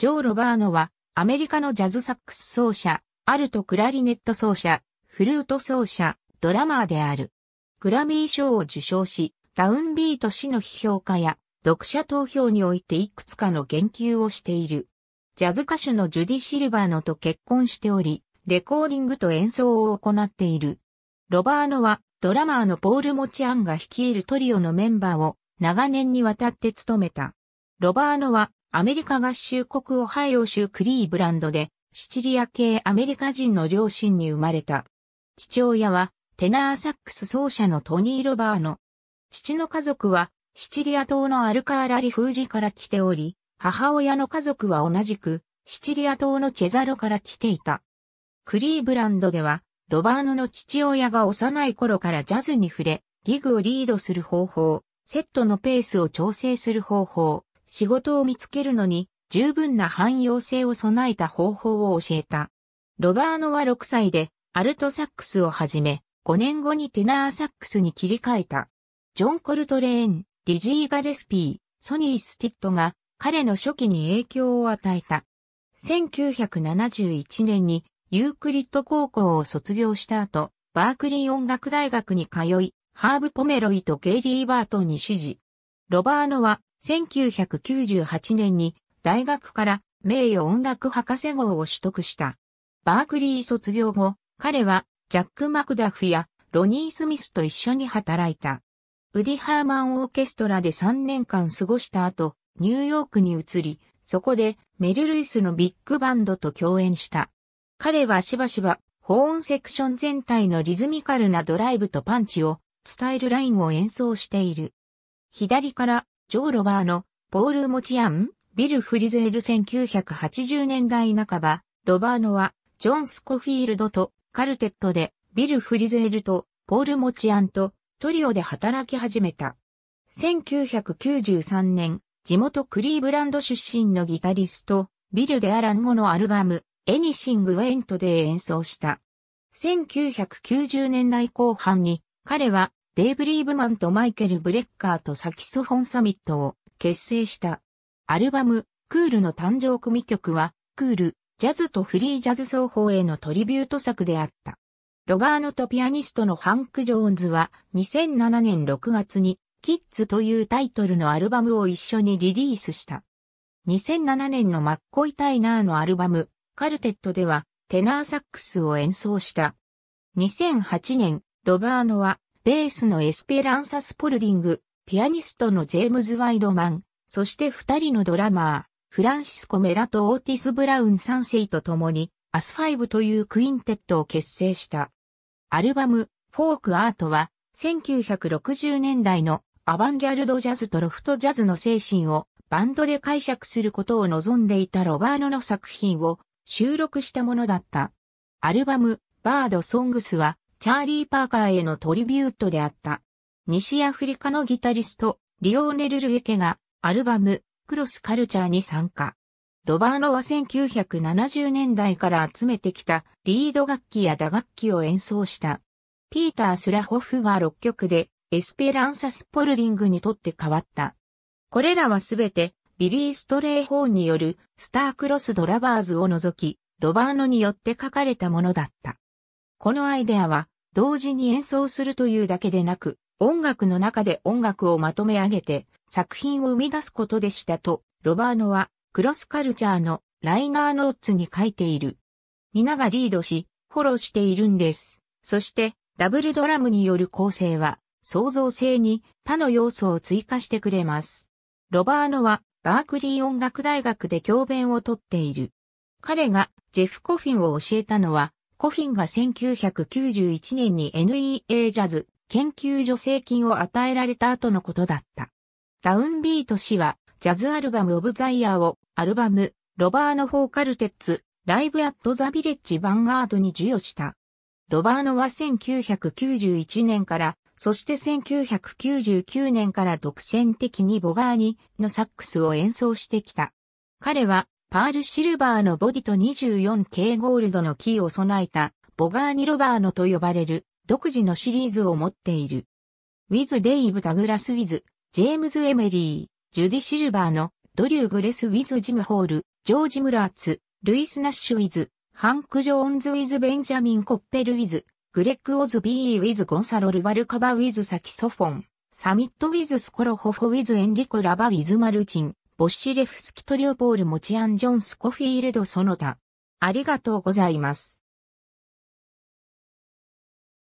ジョー・ロバーノは、アメリカのジャズサックス奏者、アルト・クラリネット奏者、フルート奏者、ドラマーである。グラミー賞を受賞し、ダウンビート氏の批評家や、読者投票においていくつかの言及をしている。ジャズ歌手のジュディ・シルバーノと結婚しており、レコーディングと演奏を行っている。ロバーノは、ドラマーのポール・モチアンが率いるトリオのメンバーを、長年にわたって務めた。ロバーノは、アメリカ合衆国オハイオ州クリーブランドで、シチリア系アメリカ人の両親に生まれた。父親は、テナーサックス奏者のトニー・ロバーノ。父の家族は、シチリア島のアルカーラリフージから来ており、母親の家族は同じく、シチリア島のチェザロから来ていた。クリーブランドでは、ロバーノの父親が幼い頃からジャズに触れ、ギグをリードする方法、セットのペースを調整する方法、仕事を見つけるのに十分な汎用性を備えた方法を教えた。ロバーノは6歳でアルトサックスを始め、5年後にテナーサックスに切り替えた。ジョン・コルトレーン、ディジー・ガレスピー、ソニー・スティットが彼の初期に影響を与えた。1971年にユークリッド高校を卒業した後、バークリー音楽大学に通い、ハーブ・ポメロイとゲイリー・バートンに指示。ロバーノは1998年に大学から名誉音楽博士号を取得した。バークリー卒業後、彼はジャック・マクダフやロニー・スミスと一緒に働いた。ウディ・ハーマン・オーケストラで3年間過ごした後、ニューヨークに移り、そこでメル・ルイスのビッグバンドと共演した。彼はしばしば、ー音セクション全体のリズミカルなドライブとパンチを伝えるラインを演奏している。左から、ジョー・ロバーの、ポール・モチアン、ビル・フリゼール1980年代半ば、ロバーノは、ジョン・スコフィールドと、カルテットで、ビル・フリゼールと、ポール・モチアンと、トリオで働き始めた。1993年、地元クリーブランド出身のギタリスト、ビル・デ・アランゴのアルバム、エニシング・ウェントで演奏した。1990年代後半に、彼はデイブ・リーブマンとマイケル・ブレッカーとサキソフォンサミットを結成した。アルバム、クールの誕生組曲は、クール、ジャズとフリージャズ奏法へのトリビュート作であった。ロバーノとピアニストのハンク・ジョーンズは2007年6月にキッズというタイトルのアルバムを一緒にリリースした。2007年のマッコイ・タイナーのアルバムカルテットではテナーサックスを演奏した。2008年、ロバーノはベースのエスペランサ・スポルディング、ピアニストのジェームズ・ワイドマン、そして二人のドラマー、フランシスコ・メラとオーティス・ブラウン3世と共に、アスファイブというクインテットを結成した。アルバム、フォーク・アートは、1960年代のアバンギャルドジャズとロフトジャズの精神をバンドで解釈することを望んでいたロバーノの作品を収録したものだった。アルバム、バード・ソングスは、チャーリー・パーカーへのトリビュートであった。西アフリカのギタリスト、リオーネル・ルエケが、アルバム、クロス・カルチャーに参加。ロバーノは1970年代から集めてきたリード楽器や打楽器を演奏した。ピーター・スラホフが6曲でエスペランサ・スポルディングにとって変わった。これらはすべてビリー・ストレイホーンによるスター・クロス・ドラバーズを除き、ロバーノによって書かれたものだった。このアイデアは同時に演奏するというだけでなく、音楽の中で音楽をまとめ上げて作品を生み出すことでしたと、ロバーノはクロスカルチャーのライナーノーツに書いている。皆がリードし、フォローしているんです。そして、ダブルドラムによる構成は、創造性に他の要素を追加してくれます。ロバーノは、バークリー音楽大学で教鞭をとっている。彼がジェフ・コフィンを教えたのは、コフィンが1991年に NEA ジャズ研究助成金を与えられた後のことだった。ダウンビート氏は、ジャズアルバムオブザイヤーを、アルバム、ロバーノ・フォーカルテッツ、ライブ・アット・ザ・ビレッジ・ヴァンガードに授与した。ロバーノは1991年から、そして1999年から独占的にボガーニのサックスを演奏してきた。彼はパールシルバーのボディと 24K ゴールドのキーを備えた、ボガーニ・ロバーノと呼ばれる、独自のシリーズを持っている。ウィズ・デイブ・ダグラス・ウィズ、ジェームズ・エメリー、ジュディ・シルバーの、ドリュー・グレス・ウィズ・ジム・ホール、ジョージ・ムラーツ、ルイス・ナッシュ・ウィズ、ハンク・ジョーンズ・ウィズ・ベンジャミン・コッペル・ウィズ、グレッグ・オズ・ビー・ウィズ・ゴンサロ・ル・バルカバ・ウィズ・サキソフォン、サミット・ウィズ・スコロホフォ・ウィズ・エンリコ・ラバ・ウィズ・マルチン、ボッシレフスキトリオポールモチアンジョンスコフィールドその他。ありがとうございます。